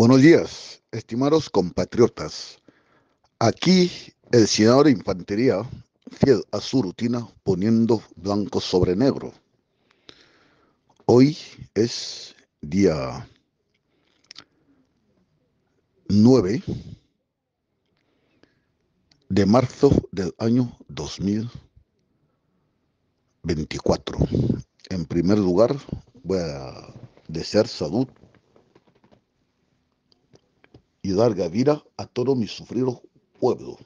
Buenos días, estimados compatriotas. Aquí el senador de infantería, fiel a su rutina, poniendo blanco sobre negro. Hoy es día 9 de marzo del año 2024. En primer lugar, voy a desear salud y dar vida a todo mi sufrido pueblo.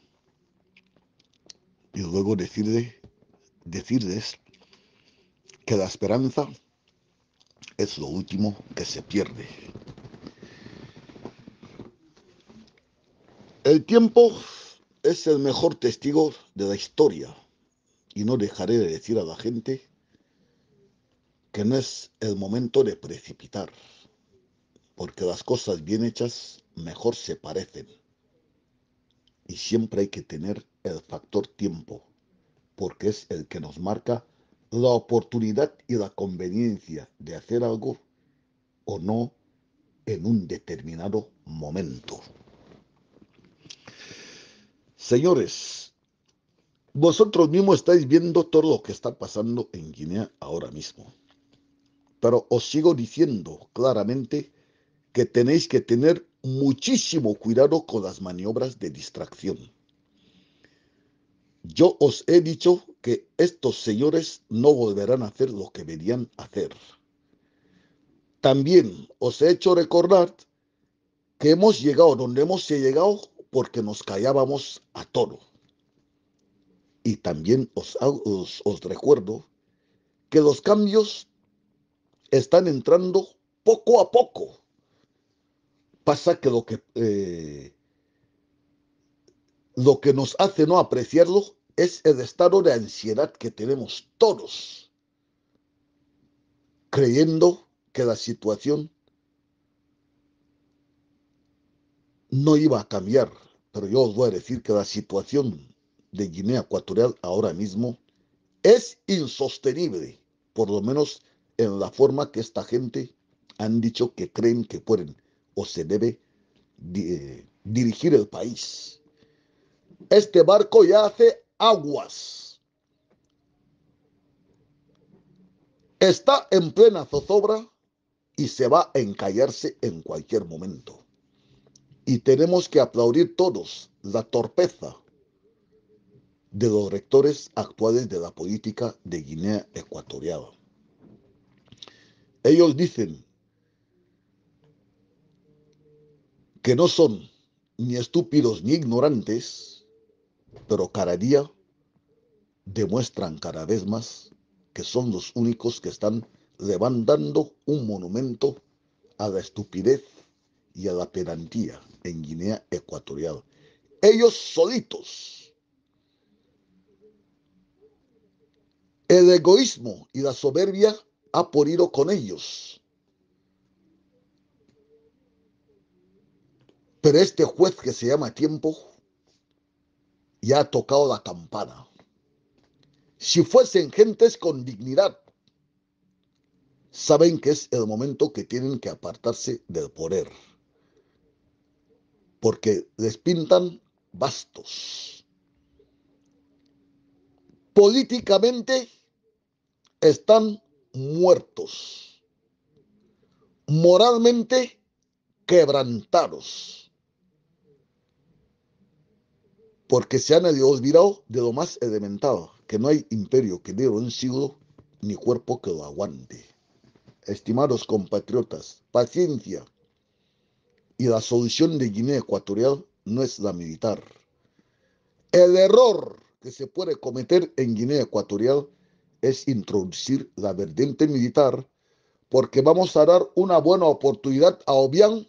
Y luego decirles que la esperanza es lo último que se pierde. El tiempo es el mejor testigo de la historia y no dejaré de decir a la gente que no es el momento de precipitar, porque las cosas bien hechas mejor se parecen. Y siempre hay que tener el factor tiempo, porque es el que nos marca la oportunidad y la conveniencia de hacer algo o no en un determinado momento. Señores, vosotros mismos estáis viendo todo lo que está pasando en Guinea ahora mismo. Pero os sigo diciendo claramente que tenéis que tener muchísimo cuidado con las maniobras de distracción. Yo os he dicho que estos señores no volverán a hacer lo que venían hacer. También os he hecho recordar que hemos llegado donde hemos llegado porque nos callábamos a toro Y también os, os recuerdo que los cambios están entrando poco a poco pasa que lo que, eh, lo que nos hace no apreciarlo es el estado de ansiedad que tenemos todos, creyendo que la situación no iba a cambiar, pero yo os voy a decir que la situación de Guinea Ecuatorial ahora mismo es insostenible, por lo menos en la forma que esta gente han dicho que creen que pueden o se debe eh, dirigir el país. Este barco ya hace aguas. Está en plena zozobra y se va a encallarse en cualquier momento. Y tenemos que aplaudir todos la torpeza de los rectores actuales de la política de Guinea Ecuatorial. Ellos dicen que no son ni estúpidos ni ignorantes, pero cada día demuestran cada vez más que son los únicos que están levantando un monumento a la estupidez y a la pedantía en Guinea Ecuatorial. Ellos solitos. El egoísmo y la soberbia ha podido con ellos Pero este juez que se llama tiempo ya ha tocado la campana. Si fuesen gentes con dignidad, saben que es el momento que tienen que apartarse del poder. Porque les pintan bastos. Políticamente están muertos. Moralmente quebrantados porque se han olvidado de lo más elemental, que no hay imperio que dé un siglo ni cuerpo que lo aguante. Estimados compatriotas, paciencia. Y la solución de Guinea Ecuatorial no es la militar. El error que se puede cometer en Guinea Ecuatorial es introducir la verdiente militar porque vamos a dar una buena oportunidad a Obiang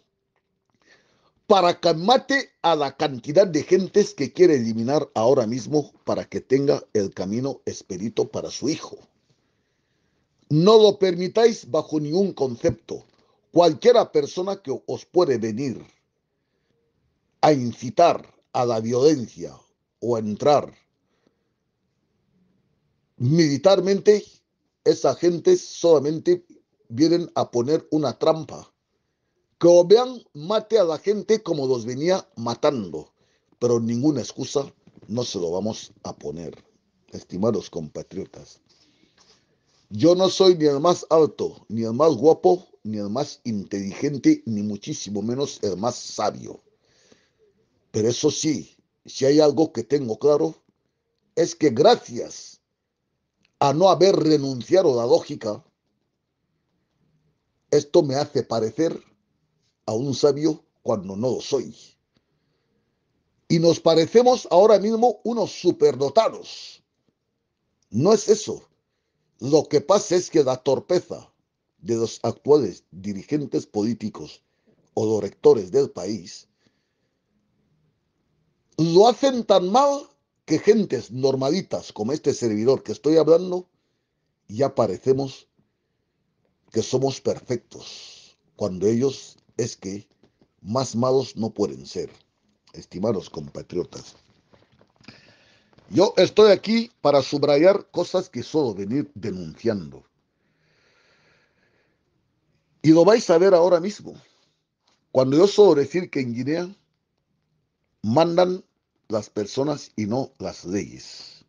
para que mate a la cantidad de gentes que quiere eliminar ahora mismo para que tenga el camino expedito para su hijo. No lo permitáis bajo ningún concepto. Cualquiera persona que os puede venir a incitar a la violencia o a entrar militarmente, esa gente solamente vienen a poner una trampa que mate a la gente como los venía matando, pero ninguna excusa no se lo vamos a poner, estimados compatriotas. Yo no soy ni el más alto, ni el más guapo, ni el más inteligente, ni muchísimo menos el más sabio. Pero eso sí, si hay algo que tengo claro, es que gracias a no haber renunciado a la lógica, esto me hace parecer a un sabio cuando no lo soy. Y nos parecemos ahora mismo unos superdotados. No es eso. Lo que pasa es que la torpeza de los actuales dirigentes políticos o directores del país lo hacen tan mal que gentes normaditas como este servidor que estoy hablando ya parecemos que somos perfectos cuando ellos es que más malos no pueden ser, estimados compatriotas. Yo estoy aquí para subrayar cosas que solo venir denunciando. Y lo vais a ver ahora mismo. Cuando yo suelo decir que en Guinea mandan las personas y no las leyes.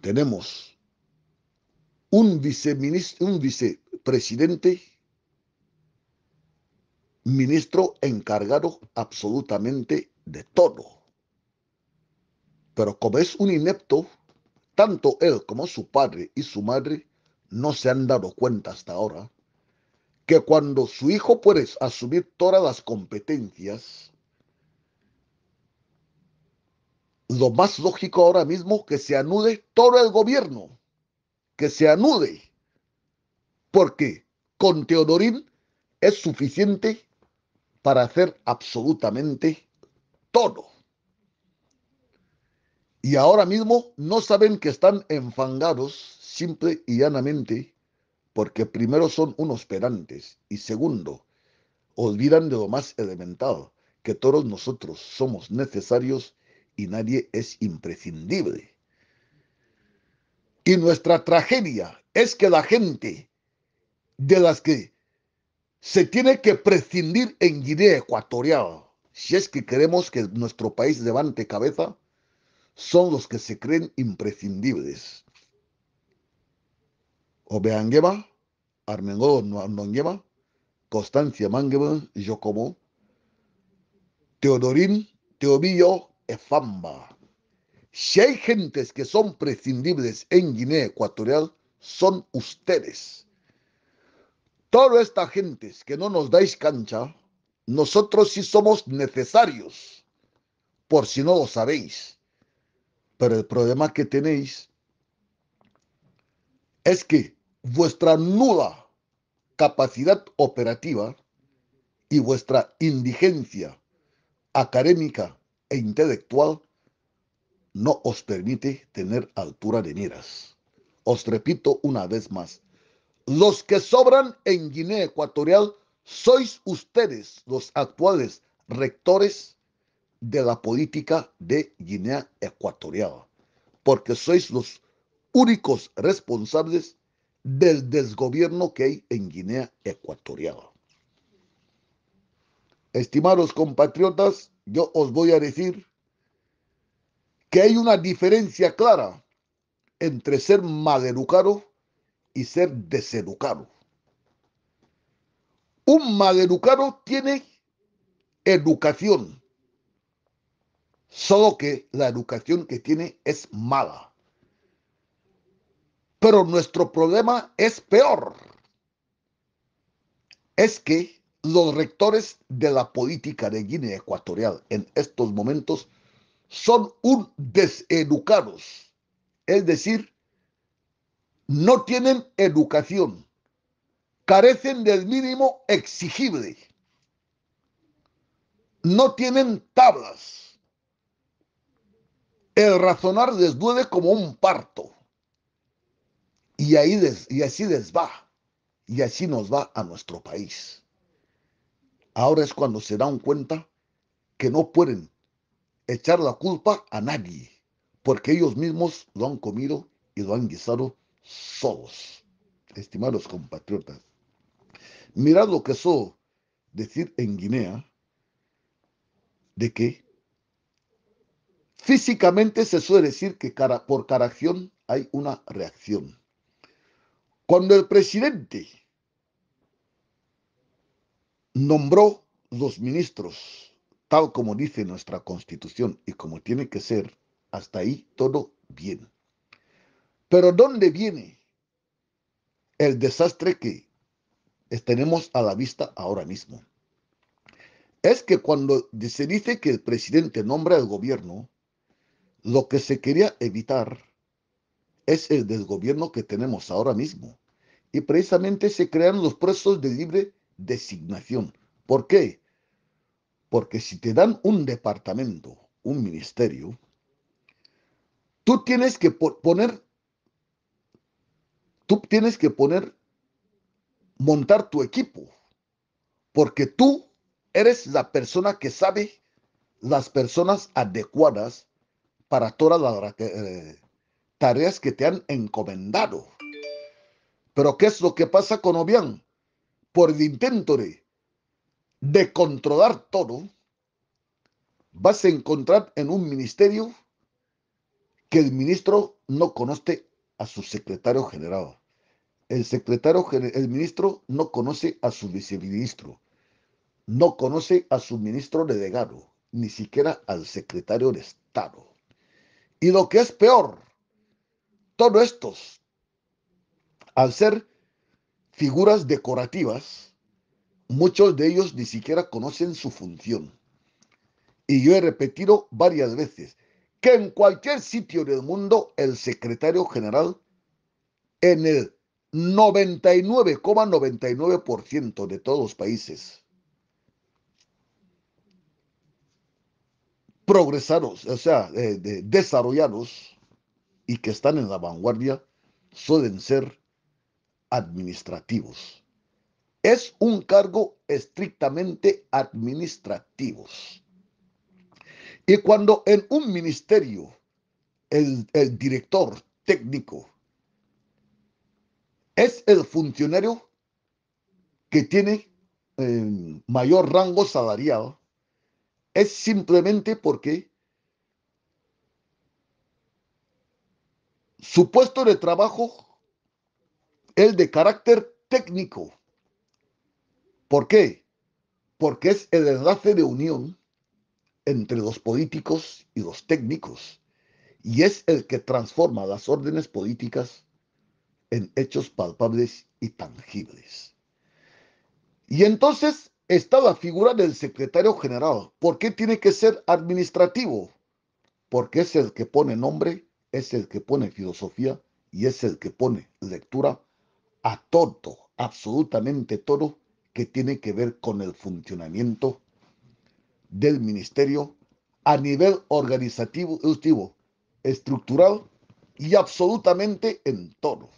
Tenemos un, viceministro, un vicepresidente ministro encargado absolutamente de todo. Pero como es un inepto, tanto él como su padre y su madre no se han dado cuenta hasta ahora que cuando su hijo puede asumir todas las competencias, lo más lógico ahora mismo es que se anude todo el gobierno, que se anude, porque con Teodorín es suficiente para hacer absolutamente todo. Y ahora mismo no saben que están enfangados simple y llanamente porque primero son unos pedantes y segundo, olvidan de lo más elemental, que todos nosotros somos necesarios y nadie es imprescindible. Y nuestra tragedia es que la gente de las que se tiene que prescindir en Guinea Ecuatorial. Si es que queremos que nuestro país levante cabeza, son los que se creen imprescindibles. Obeangueva Armengol Nonguema, Constancia Mangueva Yocomo, Teodorín, Teobillo, Efamba. Si hay gentes que son prescindibles en Guinea Ecuatorial, son ustedes toda esta gente que no nos dais cancha, nosotros sí somos necesarios, por si no lo sabéis. Pero el problema que tenéis es que vuestra nula capacidad operativa y vuestra indigencia académica e intelectual no os permite tener altura de miras. Os repito una vez más, los que sobran en Guinea Ecuatorial sois ustedes los actuales rectores de la política de Guinea Ecuatorial, porque sois los únicos responsables del desgobierno que hay en Guinea Ecuatorial. Estimados compatriotas, yo os voy a decir que hay una diferencia clara entre ser maleducado y ser deseducado. Un maleducado tiene educación, solo que la educación que tiene es mala. Pero nuestro problema es peor. Es que los rectores de la política de Guinea Ecuatorial en estos momentos son un deseducados, es decir, no tienen educación, carecen del mínimo exigible, no tienen tablas, el razonar les duele como un parto y, ahí y así les va, y así nos va a nuestro país. Ahora es cuando se dan cuenta que no pueden echar la culpa a nadie, porque ellos mismos lo han comido y lo han guisado solos, estimados compatriotas. Mirad lo que eso decir en Guinea de que físicamente se suele decir que por cada acción hay una reacción. Cuando el presidente nombró los ministros, tal como dice nuestra constitución y como tiene que ser, hasta ahí todo bien. Pero ¿dónde viene el desastre que tenemos a la vista ahora mismo? Es que cuando se dice que el presidente nombra el gobierno, lo que se quería evitar es el desgobierno que tenemos ahora mismo. Y precisamente se crean los puestos de libre designación. ¿Por qué? Porque si te dan un departamento, un ministerio, tú tienes que poner tú tienes que poner, montar tu equipo, porque tú eres la persona que sabe las personas adecuadas para todas las eh, tareas que te han encomendado. Pero ¿qué es lo que pasa con Obián? Por el intento de, de controlar todo, vas a encontrar en un ministerio que el ministro no conoce a su secretario general. El secretario, el ministro no conoce a su viceministro, no conoce a su ministro delegado, ni siquiera al secretario de Estado. Y lo que es peor, todos estos, al ser figuras decorativas, muchos de ellos ni siquiera conocen su función. Y yo he repetido varias veces, que en cualquier sitio del mundo el secretario general en el 99,99% de todos los países progresados, o sea, desarrollados y que están en la vanguardia, suelen ser administrativos. Es un cargo estrictamente administrativo. Y cuando en un ministerio el, director técnico es el funcionario que tiene eh, mayor rango salarial, es simplemente porque su puesto de trabajo es de carácter técnico. ¿Por qué? Porque es el enlace de unión entre los políticos y los técnicos y es el que transforma las órdenes políticas en hechos palpables y tangibles. Y entonces está la figura del secretario general. ¿Por qué tiene que ser administrativo? Porque es el que pone nombre, es el que pone filosofía y es el que pone lectura a todo, absolutamente todo que tiene que ver con el funcionamiento del ministerio a nivel organizativo, estructural y absolutamente en todo.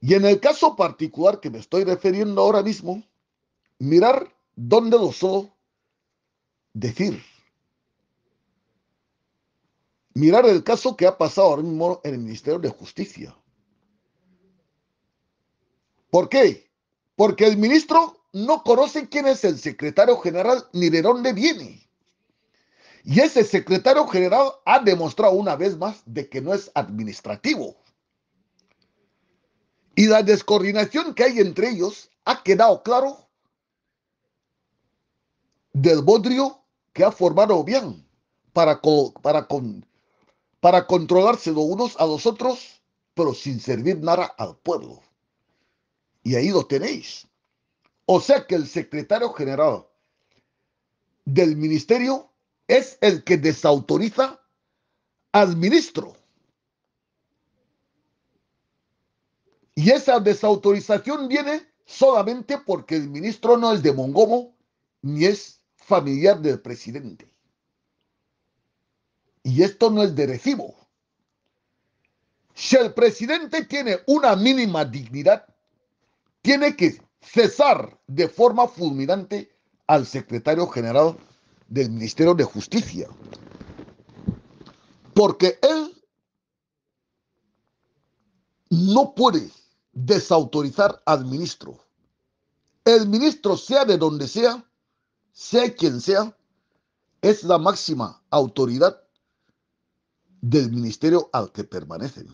Y en el caso particular que me estoy refiriendo ahora mismo, mirar dónde lo so decir. Mirar el caso que ha pasado ahora mismo en el Ministerio de Justicia. ¿Por qué? Porque el ministro no conocen quién es el secretario general ni de dónde viene. Y ese secretario general ha demostrado una vez más de que no es administrativo. Y la descoordinación que hay entre ellos ha quedado claro del bodrio que ha formado bien para, para, para controlarse los unos a los otros, pero sin servir nada al pueblo. Y ahí lo tenéis. O sea que el secretario general del ministerio es el que desautoriza al ministro. Y esa desautorización viene solamente porque el ministro no es de Mongomo ni es familiar del presidente. Y esto no es de recibo. Si el presidente tiene una mínima dignidad, tiene que cesar de forma fulminante al secretario general del Ministerio de Justicia. Porque él no puede desautorizar al ministro. El ministro, sea de donde sea, sea quien sea, es la máxima autoridad del ministerio al que permanecen.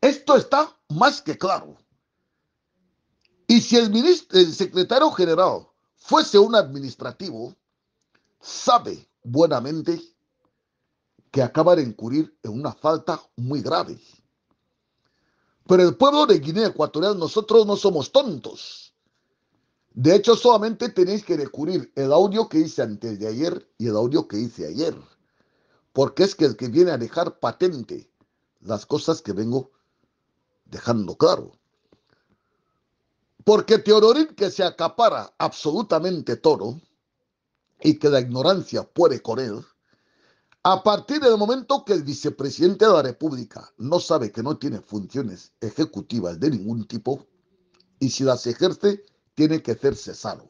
Esto está más que claro. Y si el, ministro, secretario general fuese un administrativo, sabe buenamente que acaba de incurrir en una falta muy grave. Pero el pueblo de Guinea Ecuatorial, nosotros no somos tontos. De hecho, solamente tenéis que recurrir el audio que hice antes de ayer y el audio que hice ayer. Porque es que el que viene a dejar patente las cosas que vengo dejando claro. Porque Teodorín, que se acapara absolutamente todo y que la ignorancia puede con él, a partir del momento que el vicepresidente de la República no sabe que no tiene funciones ejecutivas de ningún tipo y si las ejerce, tiene que ser cesado.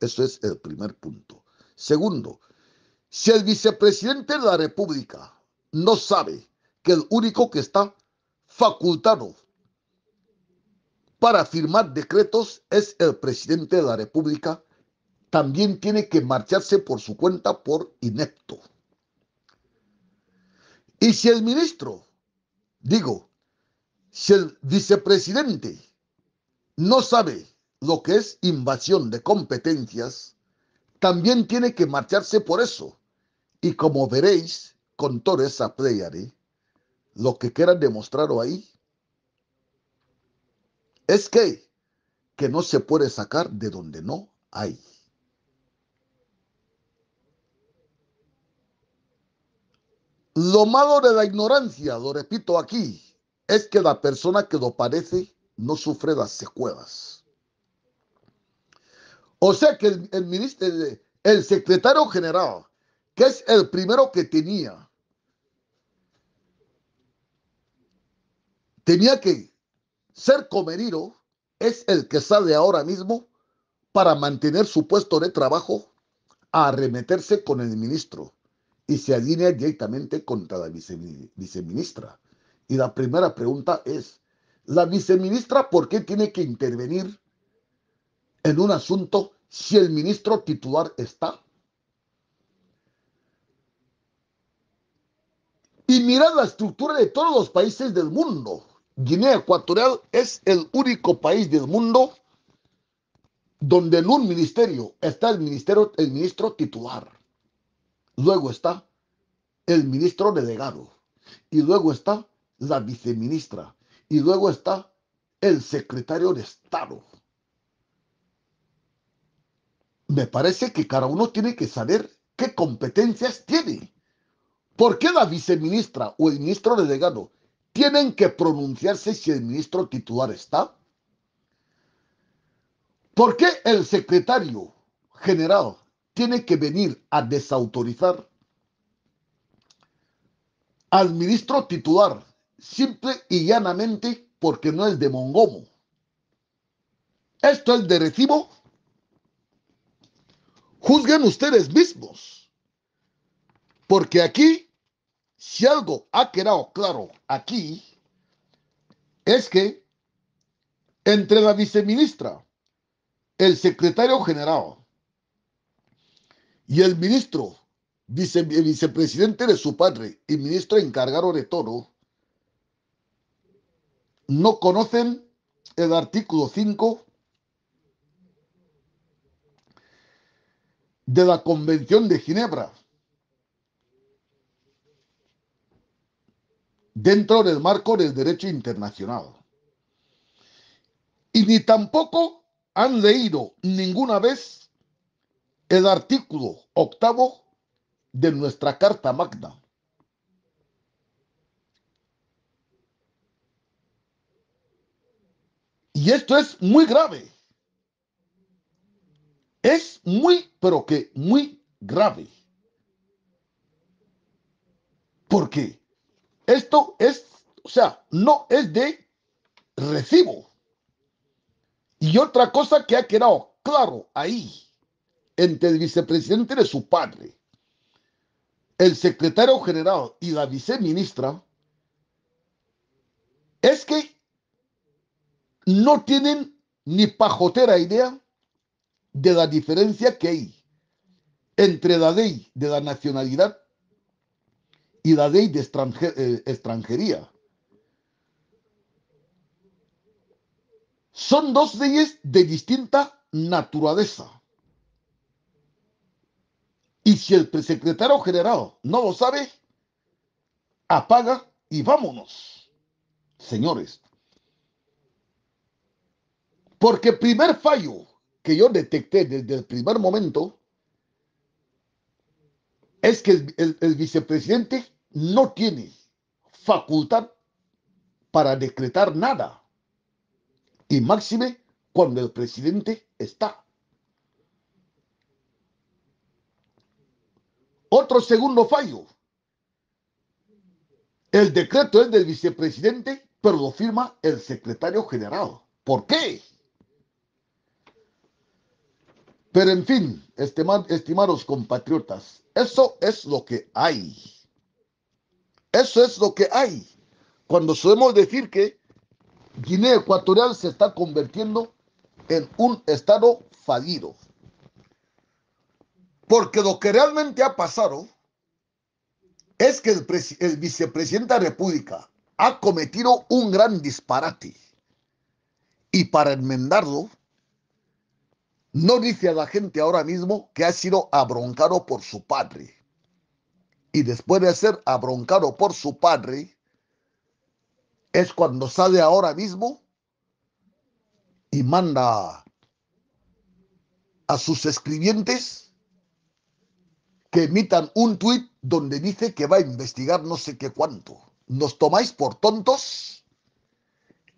Eso es el primer punto. Segundo, si el vicepresidente de la República no sabe que el único que está facultado para firmar decretos es el presidente de la República, también tiene que marcharse por su cuenta por inepto. Y si el ministro, digo, si el vicepresidente no sabe lo que es invasión de competencias, también tiene que marcharse por eso. Y como veréis con toda esa lo que quiera demostrar ahí es que, que no se puede sacar de donde no hay. Lo malo de la ignorancia, lo repito aquí, es que la persona que lo parece no sufre las secuelas. O sea que el, ministro, el secretario general, que es el primero que tenía, tenía que ser comerido es el que sale ahora mismo para mantener su puesto de trabajo a arremeterse con el ministro y se alinea directamente contra la viceministra. Y la primera pregunta es, ¿la viceministra por qué tiene que intervenir en un asunto si el ministro titular está? Y mirad la estructura de todos los países del mundo. Guinea Ecuatorial es el único país del mundo donde en un ministerio está el, ministerio, el ministro titular, luego está el ministro delegado, y luego está la viceministra, y luego está el secretario de Estado. Me parece que cada uno tiene que saber qué competencias tiene. ¿Por qué la viceministra o el ministro delegado tienen que pronunciarse si el ministro titular está. ¿Por qué el secretario general tiene que venir a desautorizar al ministro titular simple y llanamente porque no es de Mongomo? ¿Esto es de recibo? Juzguen ustedes mismos, porque aquí si algo ha quedado claro aquí, es que entre la viceministra, el secretario general y el ministro, vicepresidente de su padre y ministro encargado de todo, no conocen el artículo 5 de la Convención de Ginebra dentro del marco del derecho internacional. Y ni tampoco han leído ninguna vez el artículo octavo de nuestra Carta Magna. Y esto es muy grave. Es muy, pero que muy grave. Porque esto es, o sea, no es de recibo. Y otra cosa que ha quedado claro ahí, entre el vicepresidente de su padre, el secretario general y la viceministra, es que no tienen ni pajotera idea de la diferencia que hay entre la ley de la nacionalidad y la ley de eh, extranjería. Son dos leyes de distinta naturaleza. Y si el secretario general no lo sabe, apaga y vámonos, señores. Porque el primer fallo que yo detecté desde el primer momento es que el vicepresidente no tiene facultad para decretar nada. Y máxime cuando el presidente está. Otro segundo fallo. El decreto es del vicepresidente, pero lo firma el secretario general. ¿Por qué? Pero en fin, estimados compatriotas, eso es lo que hay. Eso es lo que hay cuando solemos decir que Guinea Ecuatorial se está convirtiendo en un estado fallido. Porque lo que realmente ha pasado es que el, el vicepresidente de la República ha cometido un gran disparate. Y para enmendarlo, no dice a la gente ahora mismo que ha sido abroncado por su padre y después de ser abroncado por su padre, es cuando sale ahora mismo y manda a sus escribientes que emitan un tuit donde dice que va a investigar no sé qué cuánto. ¿Nos tomáis por tontos?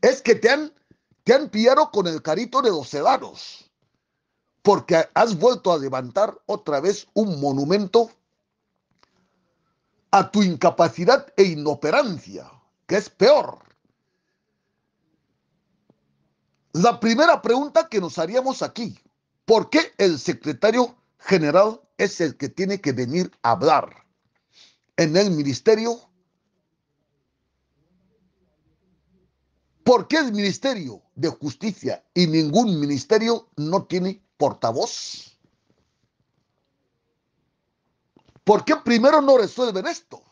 Es que te han, te pillado con el carito de los edados, porque has vuelto a levantar otra vez un monumento a tu incapacidad e inoperancia, que es peor. La primera pregunta que nos haríamos aquí, ¿por qué el secretario general es el que tiene que venir a hablar en el ministerio? ¿Por qué el Ministerio de Justicia y ningún ministerio no tiene portavoz? ¿Por qué primero no resuelven esto?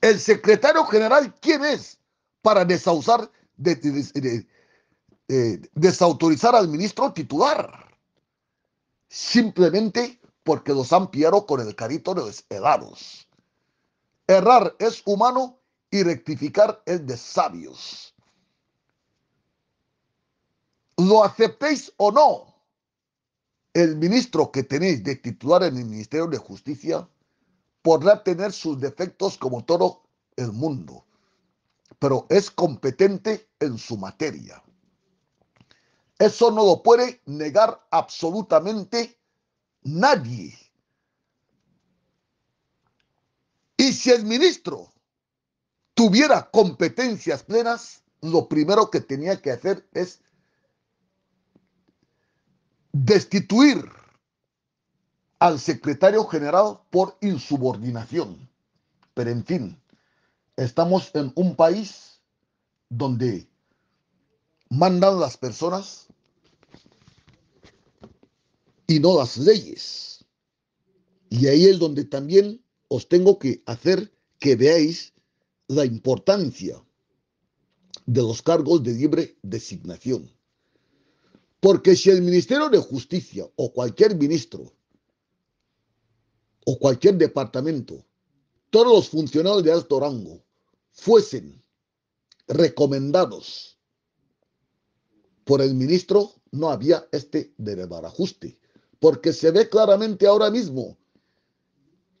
El secretario general, ¿quién es para eh, desautorizar al ministro titular? Simplemente porque los han pillado con el carito de los helados. Errar es humano y rectificar es de sabios. Lo aceptéis o no, el ministro que tenéis de titular en el Ministerio de Justicia podrá tener sus defectos como todo el mundo, pero es competente en su materia. Eso no lo puede negar absolutamente nadie. Y si el ministro tuviera competencias plenas, lo primero que tenía que hacer es destituir al secretario general por insubordinación. Pero en fin, estamos en un país donde mandan las personas y no las leyes. Y ahí es donde también os tengo que hacer que veáis la importancia de los cargos de libre designación. Porque si el Ministerio de Justicia o cualquier ministro o cualquier departamento, todos los funcionarios de alto rango fuesen recomendados por el ministro, no había este ajuste. Porque se ve claramente ahora mismo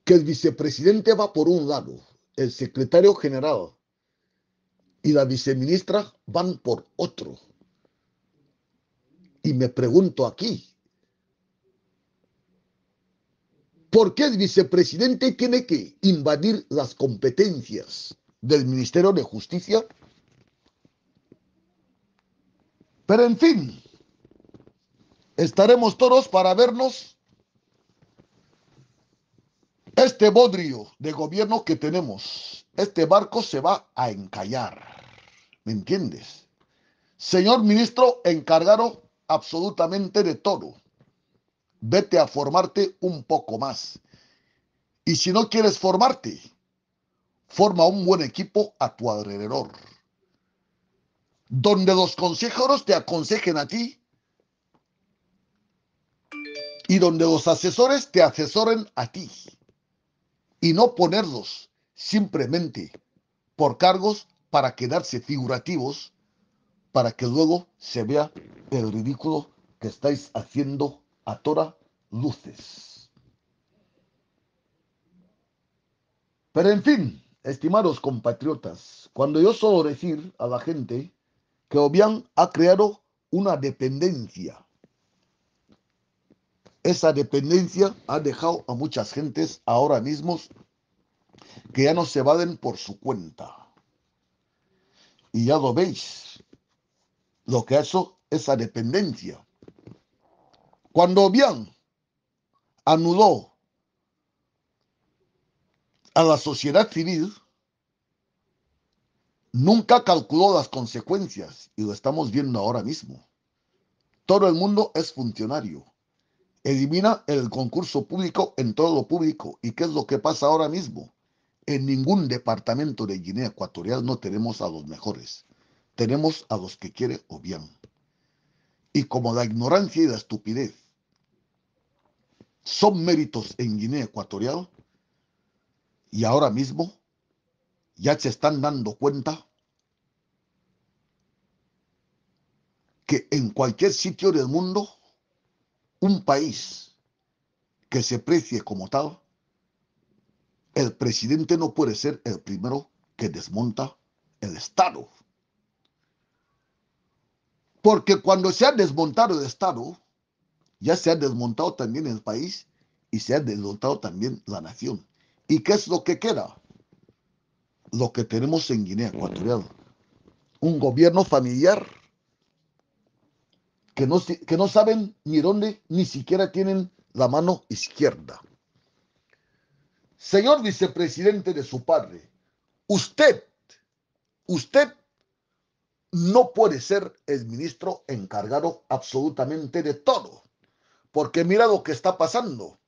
que el vicepresidente va por un lado, el secretario general y la viceministra van por otro. Y me pregunto aquí, ¿por qué el vicepresidente tiene que invadir las competencias del Ministerio de Justicia? Pero en fin, estaremos todos para vernos este bodrio de gobierno que tenemos. Este barco se va a encallar. ¿Me entiendes? Señor ministro encargado absolutamente de todo. Vete a formarte un poco más. Y si no quieres formarte, forma un buen equipo a tu alrededor. Donde los consejeros te aconsejen a ti y donde los asesores te asesoren a ti. Y no ponerlos simplemente por cargos para quedarse figurativos para que luego se vea el ridículo que estáis haciendo a toda luces. Pero en fin, estimados compatriotas, cuando yo suelo decir a la gente que Obiang ha creado una dependencia, esa dependencia ha dejado a muchas gentes ahora mismos que ya no se valen por su cuenta. Y ya lo veis, lo que eso, esa dependencia. Cuando bien anuló a la sociedad civil, nunca calculó las consecuencias y lo estamos viendo ahora mismo. Todo el mundo es funcionario. Elimina el concurso público en todo lo público. ¿Y qué es lo que pasa ahora mismo? En ningún departamento de Guinea Ecuatorial no tenemos a los mejores tenemos a los que quiere o bien Y como la ignorancia y la estupidez son méritos en Guinea Ecuatorial, y ahora mismo ya se están dando cuenta que en cualquier sitio del mundo, un país que se precie como tal, el presidente no puede ser el primero que desmonta el Estado. Porque cuando se ha desmontado el Estado, ya se ha desmontado también el país y se ha desmontado también la nación. ¿Y qué es lo que queda? Lo que tenemos en Guinea Ecuatorial. Un gobierno familiar que no, que no saben ni dónde ni siquiera tienen la mano izquierda. Señor vicepresidente de su padre, usted, usted no puede ser el ministro encargado absolutamente de todo. Porque mira lo que está pasando.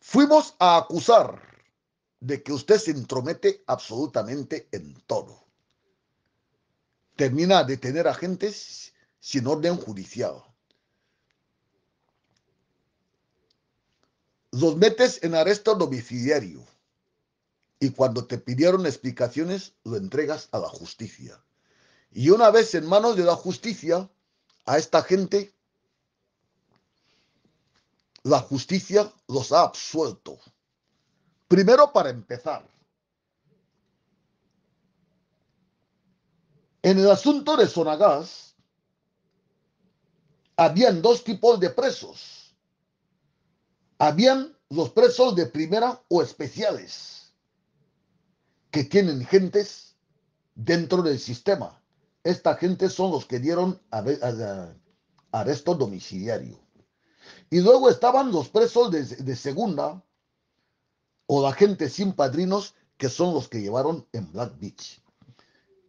Fuimos a acusar de que usted se intromete absolutamente en todo. Termina de tener agentes sin orden judicial. Los metes en arresto domiciliario y cuando te pidieron explicaciones lo entregas a la justicia. Y una vez, en manos de la justicia a esta gente, la justicia los ha absuelto. Primero para empezar, en el asunto de Sonagás, habían dos tipos de presos. Habían los presos de primera o especiales, que tienen gentes dentro del sistema esta gente son los que dieron arresto domiciliario. Y luego estaban los presos de, segunda o la gente sin padrinos que son los que llevaron en Black Beach.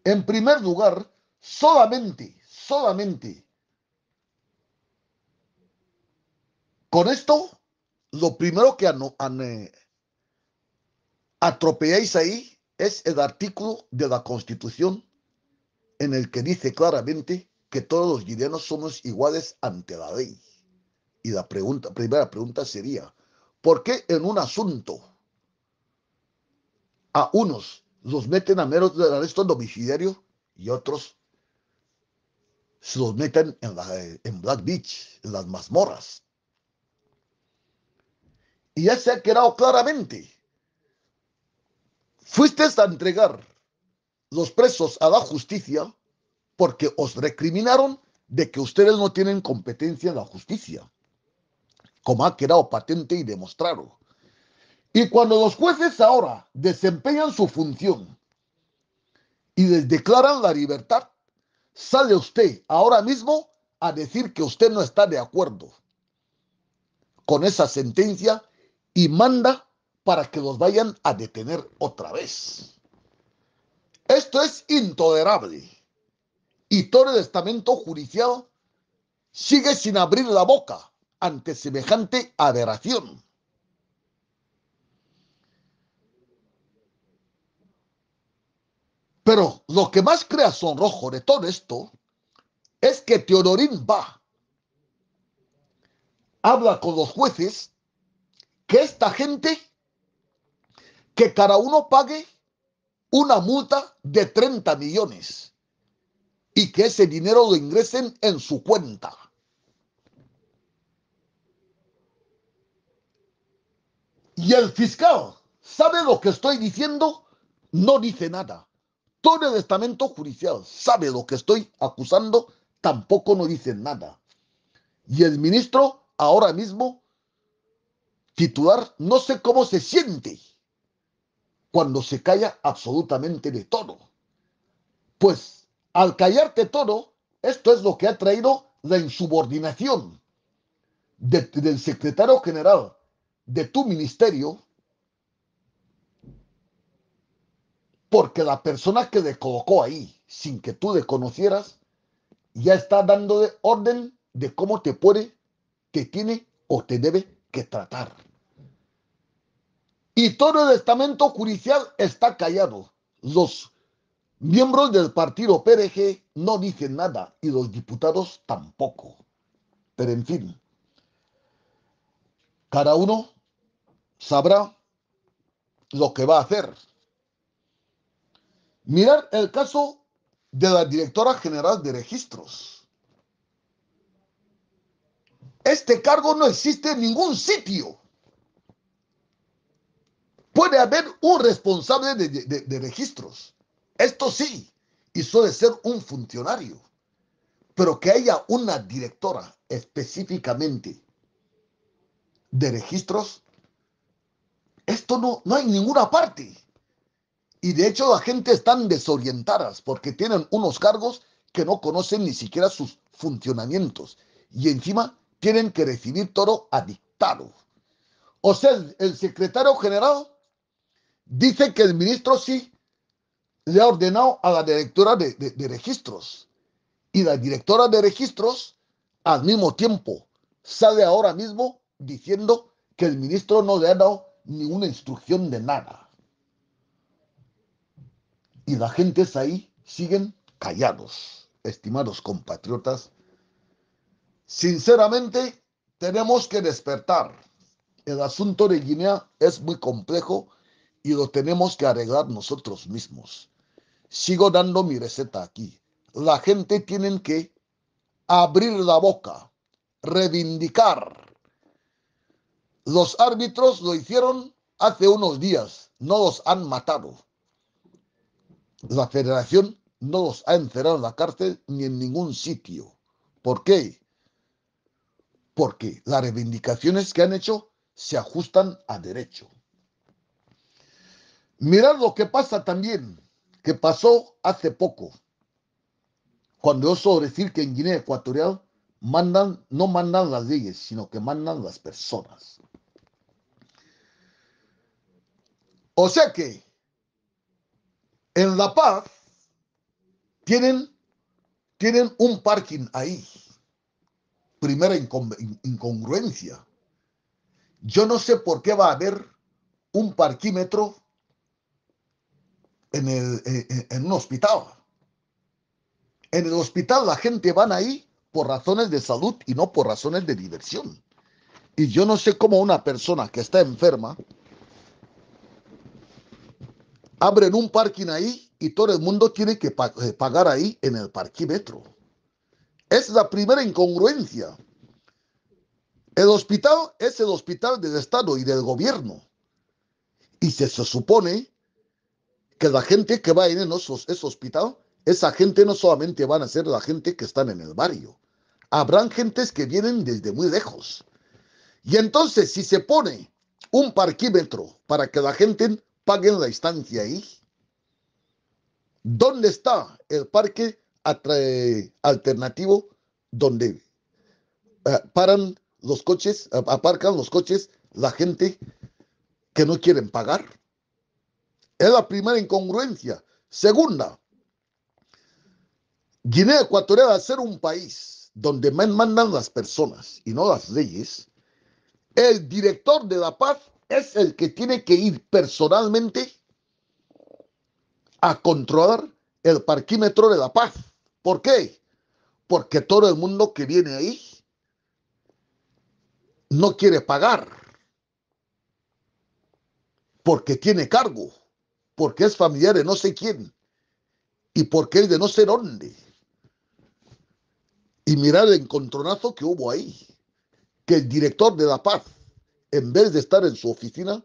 En primer lugar, solamente, solamente, con esto, lo primero que eh, atropelláis ahí es el artículo de la Constitución en el que dice claramente que todos los gideanos somos iguales ante la ley. Y la pregunta, primera pregunta sería, ¿por qué en un asunto a unos los meten a menos del arresto domiciliario y otros se los meten en, la, en Black Beach, en las mazmorras? Y ya se ha quedado claramente, fuiste a entregar los presos a la justicia porque os recriminaron de que ustedes no tienen competencia en la justicia, como ha quedado patente y demostrado. Y cuando los jueces ahora desempeñan su función y les declaran la libertad, sale usted ahora mismo a decir que usted no está de acuerdo con esa sentencia y manda para que los vayan a detener otra vez. Esto es intolerable. Y todo el estamento judicial sigue sin abrir la boca ante semejante aberración. Pero lo que más crea sonrojo de todo esto es que Teodorín va, habla con los jueces, que esta gente, que cada uno pague una multa de 30 millones y que ese dinero lo ingresen en su cuenta. Y el fiscal, ¿sabe lo que estoy diciendo? No dice nada. Todo el estamento judicial sabe lo que estoy acusando, tampoco no dice nada. Y el ministro, ahora mismo, titular, no sé cómo se siente cuando se calla absolutamente de todo. Pues al callarte todo, esto es lo que ha traído la insubordinación del secretario general de tu ministerio, porque la persona que le colocó ahí, sin que tú le conocieras, ya está dando orden de cómo te puede, te tiene o te debe que tratar. Y todo el estamento judicial está callado. Los miembros del partido PRG no dicen nada y los diputados tampoco. Pero en fin, cada uno sabrá lo que va a hacer. Mirar el caso de la directora general de registros. Este cargo no existe en ningún sitio puede haber un responsable de, registros. Esto sí, y suele ser un funcionario. Pero que haya una directora específicamente de registros, esto no, no hay ninguna parte. Y de hecho la gente están desorientadas porque tienen unos cargos que no conocen ni siquiera sus funcionamientos. Y encima tienen que recibir todo a dictado. O sea, el secretario general Dice que el ministro sí le ha ordenado a la directora de, registros. Y la directora de registros, al mismo tiempo, sale ahora mismo diciendo que el ministro no le ha dado ninguna instrucción de nada. Y la gente es ahí, siguen callados, estimados compatriotas. Sinceramente, tenemos que despertar. El asunto de Guinea es muy complejo y lo tenemos que arreglar nosotros mismos. Sigo dando mi receta aquí. La gente tiene que abrir la boca, reivindicar. Los árbitros lo hicieron hace unos días, no los han matado. La federación no los ha encerrado en la cárcel ni en ningún sitio. ¿Por qué? Porque las reivindicaciones que han hecho se ajustan a derecho. Mirad lo que pasa también, que pasó hace poco, cuando oso decir que en Guinea Ecuatorial mandan, no mandan las leyes, sino que mandan las personas. O sea que en La Paz tienen, tienen un parking ahí. Primera incongruencia. Yo no sé por qué va a haber un parquímetro en, el, eh, eh, un hospital. En el hospital la gente van ahí por razones de salud y no por razones de diversión. Y yo no sé cómo una persona que está enferma abre un parking ahí y todo el mundo tiene que eh, pagar ahí en el parquímetro. Es la primera incongruencia. El hospital es el hospital del Estado y del gobierno. Y se, se supone que la gente que va a ir en esos, ese hospital, esa gente no solamente van a ser la gente que están en el barrio. Habrán gentes que vienen desde muy lejos. Y entonces, si se pone un parquímetro para que la gente pague la distancia ahí, ¿dónde está el parque alternativo donde eh, paran los coches, aparcan los coches la gente que no quieren pagar? Es la primera incongruencia. Segunda, Guinea Ecuatorial, al ser un país donde mandan las personas y no las leyes, el director de la paz es el que tiene que ir personalmente a controlar el parquímetro de la paz. ¿Por qué? Porque todo el mundo que viene ahí no quiere pagar porque tiene cargo porque es familiar de no sé quién y porque es de no sé dónde. Y mirar el encontronazo que hubo ahí, que el director de La Paz, en vez de estar en su oficina,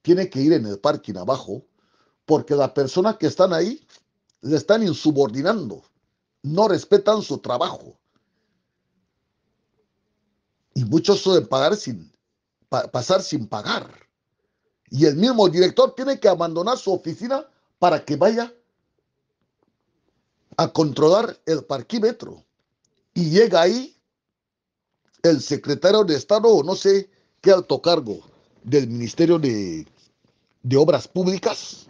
tiene que ir en el parking abajo, porque las personas que están ahí le están insubordinando, no respetan su trabajo. Y muchos suelen pagar sin, pasar sin pagar y el mismo director tiene que abandonar su oficina para que vaya a controlar el parquímetro. Y llega ahí el secretario de Estado o no sé qué alto cargo del Ministerio de, de Obras Públicas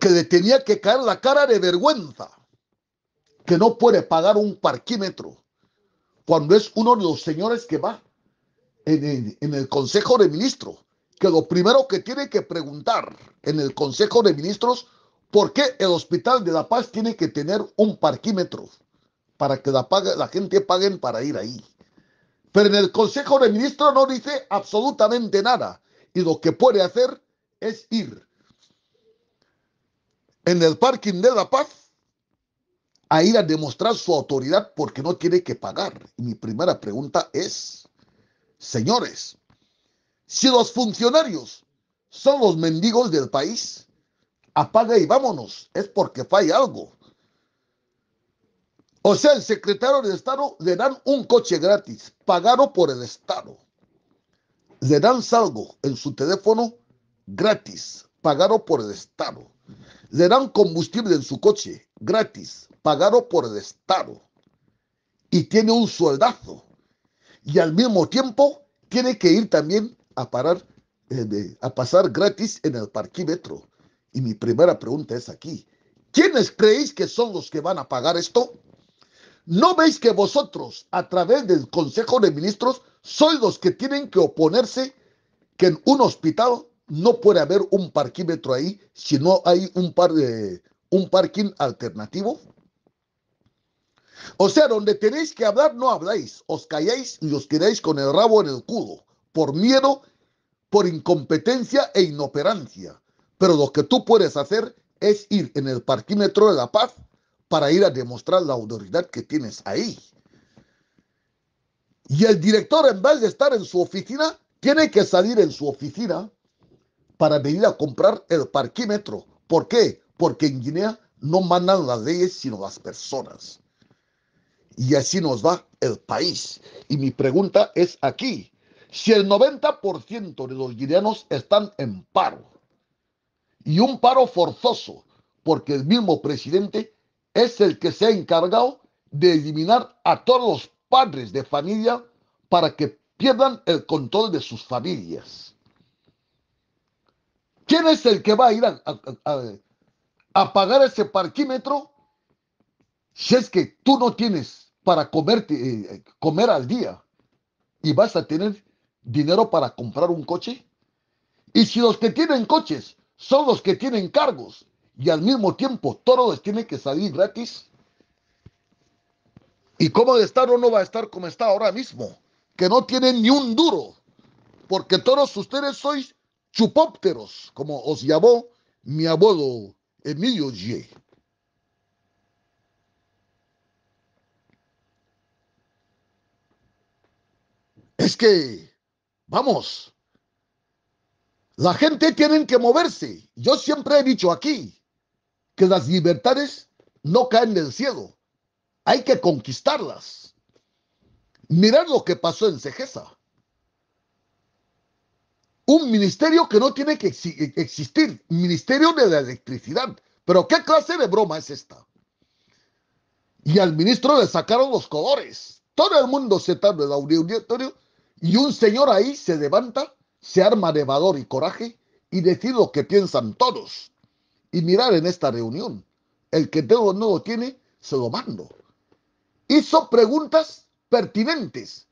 que le tenía que caer la cara de vergüenza que no puede pagar un parquímetro cuando es uno de los señores que va en, el Consejo de Ministros, que lo primero que tiene que preguntar en el Consejo de Ministros, ¿por qué el Hospital de La Paz tiene que tener un parquímetro para que la, la gente pague para ir ahí? Pero en el Consejo de Ministros no dice absolutamente nada y lo que puede hacer es ir en el parking de La Paz a ir a demostrar su autoridad porque no tiene que pagar. Y mi primera pregunta es, Señores, si los funcionarios son los mendigos del país, apaga y vámonos, es porque falla algo. O sea, el secretario de Estado le dan un coche gratis, pagado por el Estado. Le dan salgo en su teléfono gratis, pagado por el Estado. Le dan combustible en su coche gratis, pagado por el Estado. Y tiene un sueldazo y al mismo tiempo tiene que ir también a parar, eh, a pasar gratis en el parquímetro. Y mi primera pregunta es aquí, ¿quiénes creéis que son los que van a pagar esto? ¿No veis que vosotros, a través del Consejo de Ministros, sois los que tienen que oponerse que en un hospital no puede haber un parquímetro ahí si no hay un, par, un parking alternativo? O sea, donde tenéis que hablar no habláis, os calláis y os quedáis con el rabo en el culo, por miedo, por incompetencia e inoperancia. Pero lo que tú puedes hacer es ir en el parquímetro de la paz para ir a demostrar la autoridad que tienes ahí. Y el director, en vez de estar en su oficina, tiene que salir en su oficina para venir a comprar el parquímetro. ¿Por qué? Porque en Guinea no mandan las leyes, sino las personas. Y así nos va el país. Y mi pregunta es aquí. Si el 90% de los guineanos están en paro, y un paro forzoso, porque el mismo presidente es el que se ha encargado de eliminar a todos los padres de familia para que pierdan el control de sus familias. ¿Quién es el que va a ir a, pagar ese parquímetro si es que tú no tienes para comerte, eh, comer al día y vas a tener dinero para comprar un coche? Y si los que tienen coches son los que tienen cargos y al mismo tiempo todos les tienen que salir gratis, ¿y cómo de estar o no va a estar como está ahora mismo? Que no tienen ni un duro, porque todos ustedes sois chupópteros, como os llamó mi abuelo Emilio G. es que, vamos, la gente tiene que moverse. Yo siempre he dicho aquí que las libertades no caen del cielo. Hay que conquistarlas. Mirar lo que pasó en Cejesa. Un ministerio que no tiene que e-, existir. Ministerio de la electricidad. Pero ¿qué clase de broma es esta? Y al ministro le sacaron los colores. Todo el mundo se tarda en el auditorio y un señor ahí se levanta, se arma de valor y coraje y decide lo que piensan todos. Y mirar en esta reunión, el que todo no lo tiene, se lo mando. Hizo preguntas pertinentes,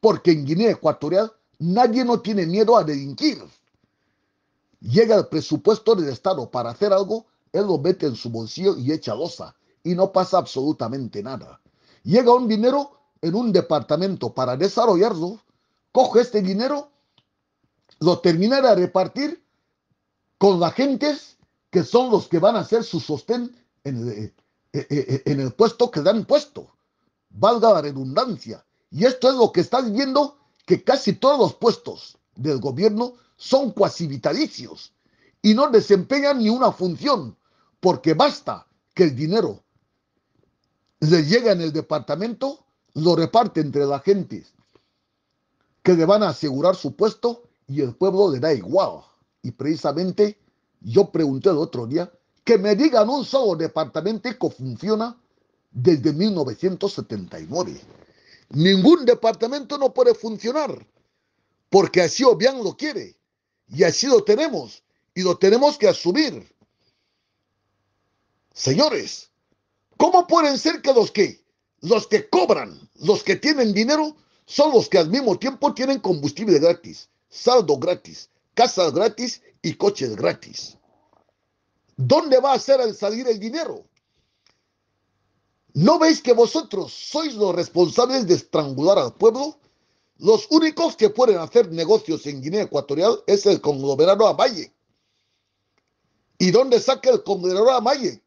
porque en Guinea Ecuatorial nadie no tiene miedo a delinquir. Llega el presupuesto del Estado para hacer algo, él lo mete en su bolsillo y echa losa, y no pasa absolutamente nada. Llega un dinero en un departamento para desarrollarlo, coge este dinero, lo terminará de repartir con la gentes que son los que van a hacer su sostén en el, eh, eh, eh, puesto que dan puesto. Valga la redundancia. Y esto es lo que estás viendo, que casi todos los puestos del gobierno son cuasi vitalicios y no desempeñan ni una función, porque basta que el dinero le llega en el departamento, lo reparte entre la gente que le van a asegurar su puesto y el pueblo le da igual. Y precisamente yo pregunté el otro día que me digan un solo departamento que funciona desde 1979. Ningún departamento no puede funcionar porque así bien lo quiere y así lo tenemos y lo tenemos que asumir. Señores, ¿cómo pueden ser que los que los que cobran, los que tienen dinero, son los que al mismo tiempo tienen combustible gratis, saldo gratis, casas gratis y coches gratis. ¿Dónde va a ser al salir el dinero? ¿No veis que vosotros sois los responsables de estrangular al pueblo? Los únicos que pueden hacer negocios en Guinea Ecuatorial es el conglomerado Amaye. ¿Y dónde saca el conglomerado Amaye?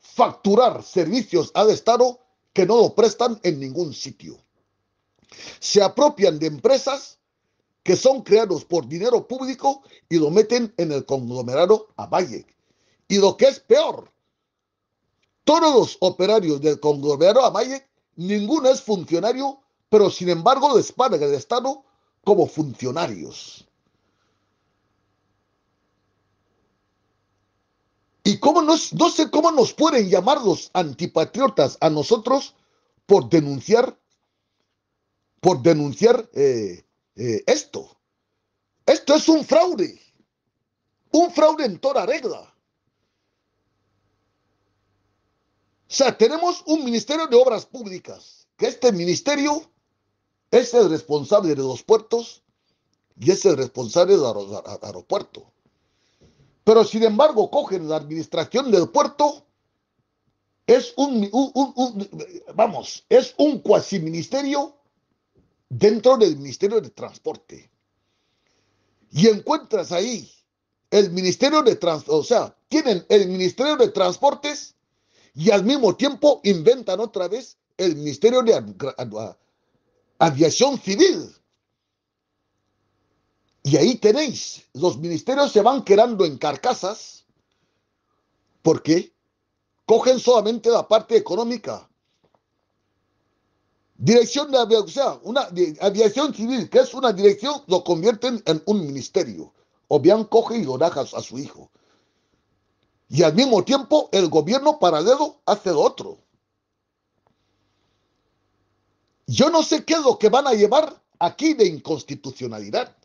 Facturar servicios al Estado que no lo prestan en ningún sitio se apropian de empresas que son creados por dinero público y lo meten en el conglomerado Amayek Y lo que es peor, todos los operarios del conglomerado Amayek, ninguno es funcionario, pero sin embargo les pagan el Estado como funcionarios. Y cómo no sé cómo nos pueden llamar los antipatriotas a nosotros por denunciar por denunciar eh, eh, esto. Esto es un fraude, un fraude en toda regla. O sea, tenemos un Ministerio de Obras Públicas, que este ministerio es el responsable de los puertos y es el responsable del aeropuerto. Pero sin embargo, cogen la administración del puerto, es un, un vamos, es un cuasi ministerio dentro del Ministerio de Transporte. Y encuentras ahí el Ministerio de Transporte, o sea, tienen el Ministerio de Transportes y al mismo tiempo inventan otra vez el Ministerio de ah, Aviación Civil. Y ahí tenéis, los ministerios se van quedando en carcasas porque cogen solamente la parte económica, Dirección de aviación, una aviación civil, que es una dirección, lo convierten en un ministerio. O bien coge y deja a su hijo. Y al mismo tiempo, el gobierno paralelo hace lo otro. Yo no sé qué es lo que van a llevar aquí de inconstitucionalidad.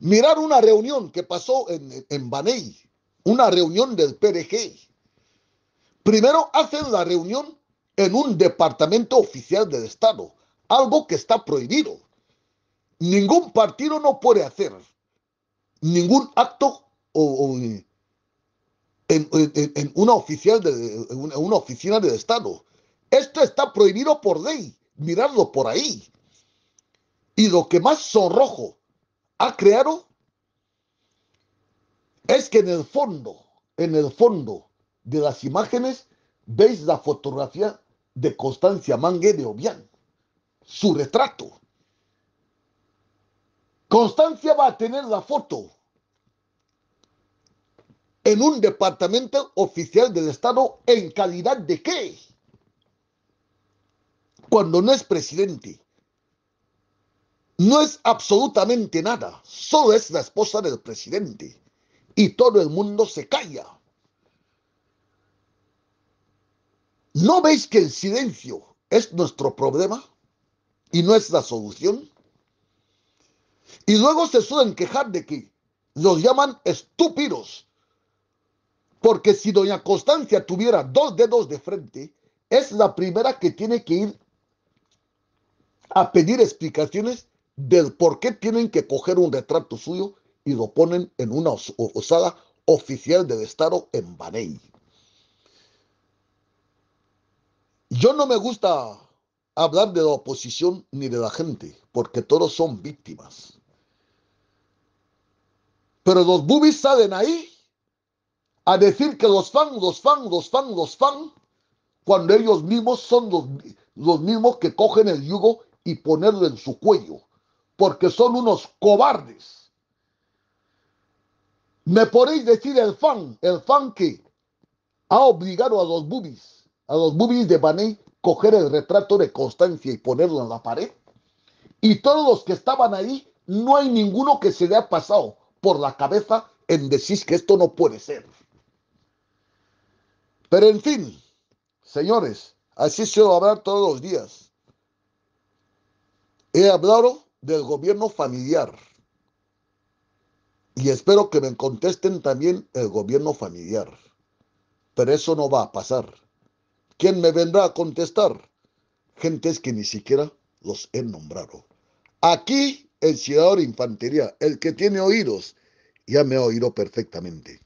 Mirar una reunión que pasó en, en Baney, una reunión del PDG. Primero hacen la reunión en un departamento oficial del Estado, algo que está prohibido. Ningún partido no puede hacer ningún acto en, una oficial de, una oficina del Estado. Esto está prohibido por ley, mirarlo por ahí. Y lo que más sonrojo ha creado es que en el fondo, en el fondo de las imágenes, veis la fotografía de Constancia Mangue de Obián, su retrato. Constancia va a tener la foto en un departamento oficial del Estado en calidad de qué? Cuando no es presidente. No es absolutamente nada, solo es la esposa del presidente. Y todo el mundo se calla. ¿No veis que el silencio es nuestro problema y no es la solución? Y luego se suelen quejar de que los llaman estúpidos. Porque si doña Constancia tuviera dos dedos de frente, es la primera que tiene que ir a pedir explicaciones del por qué tienen que coger un retrato suyo y lo ponen en una osada oficial del Estado en Baney. Yo no me gusta hablar de la oposición ni de la gente, porque todos son víctimas. Pero los bubis salen ahí a decir que los fan, los fan, los fan, los fans, cuando ellos mismos son los, los mismos que cogen el yugo y ponerlo en su cuello, porque son unos cobardes. Me podéis decir el fan, el fan que ha obligado a los bubis a los boobies de Baney coger el retrato de Constancia y ponerlo en la pared. Y todos los que estaban ahí, no hay ninguno que se le ha pasado por la cabeza en decir que esto no puede ser. Pero en fin, señores, así se va a hablar todos los días. He hablado del gobierno familiar. Y espero que me contesten también el gobierno familiar. Pero eso no va a pasar. ¿Quién me vendrá a contestar? Gentes que ni siquiera los he nombrado. Aquí el ciudadano de infantería, el que tiene oídos, ya me ha oído perfectamente.